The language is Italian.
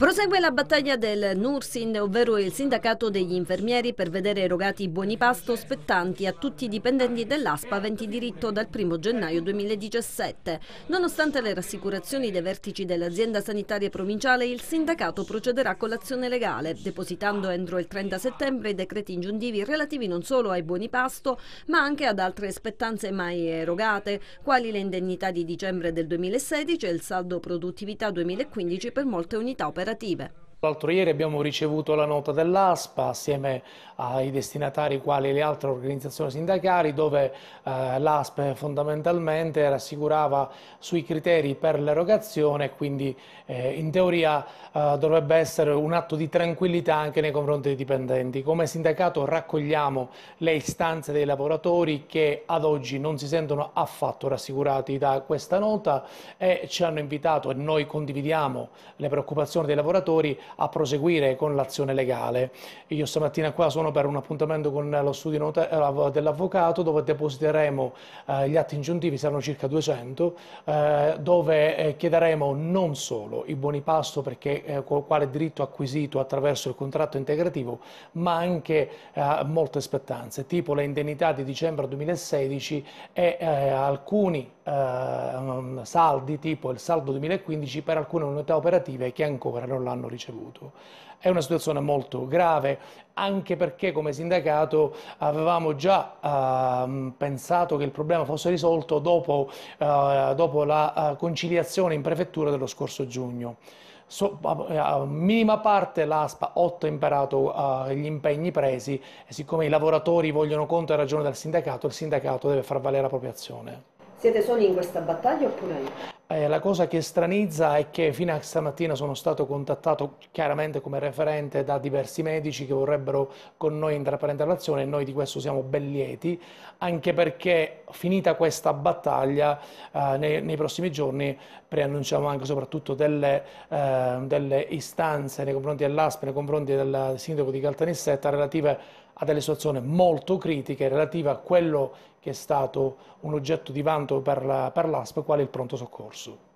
Prosegue la battaglia del Nursin, ovvero il sindacato degli infermieri per vedere erogati i buoni pasto spettanti a tutti i dipendenti dell'ASPA aventi diritto dal 1 gennaio 2017. Nonostante le rassicurazioni dei vertici dell'azienda sanitaria provinciale, il sindacato procederà con l'azione legale, depositando entro il 30 settembre i decreti ingiuntivi relativi non solo ai buoni pasto, ma anche ad altre spettanze mai erogate, quali le indennità di dicembre del 2016 e il saldo produttività 2015 per molte unità operative amministrative. L'altro ieri abbiamo ricevuto la nota dell'ASPA assieme ai destinatari quali le altre organizzazioni sindacali dove eh, l'ASPA fondamentalmente rassicurava sui criteri per l'erogazione quindi eh, in teoria eh, dovrebbe essere un atto di tranquillità anche nei confronti dei dipendenti. Come sindacato raccogliamo le istanze dei lavoratori che ad oggi non si sentono affatto rassicurati da questa nota e ci hanno invitato e noi condividiamo le preoccupazioni dei lavoratori a proseguire con l'azione legale. Io stamattina qua sono per un appuntamento con lo studio eh, dell'avvocato dove depositeremo eh, gli atti ingiuntivi, saranno circa 200, eh, dove eh, chiederemo non solo i buoni pasto perché eh, quale diritto acquisito attraverso il contratto integrativo, ma anche eh, molte spettanze, tipo le indennità di dicembre 2016 e alcuni saldi tipo il saldo 2015 per alcune unità operative che ancora non l'hanno ricevuto accaduto. È una situazione molto grave, anche perché come sindacato avevamo già eh, pensato che il problema fosse risolto dopo, eh, dopo la eh, conciliazione in prefettura dello scorso giugno. So, a, minima parte l'ASPA ha imperato uh, eh, gli impegni presi e siccome i lavoratori vogliono conto e ragione dal sindacato, il sindacato deve far valere la propria azione. Siete soli in questa battaglia oppure? Eh, la cosa che stranizza è che fino a stamattina sono stato contattato chiaramente come referente da diversi medici che vorrebbero con noi intraprendere l'azione e noi di questo siamo ben lieti, anche perché finita questa battaglia eh, nei, nei, prossimi giorni preannunciamo anche soprattutto delle, eh, delle istanze nei confronti dell'ASP, nei confronti del sindaco di Caltanissetta relative a delle situazioni molto critiche relative a quello che è stato un oggetto di vanto per l'ASP, quale il pronto soccorso.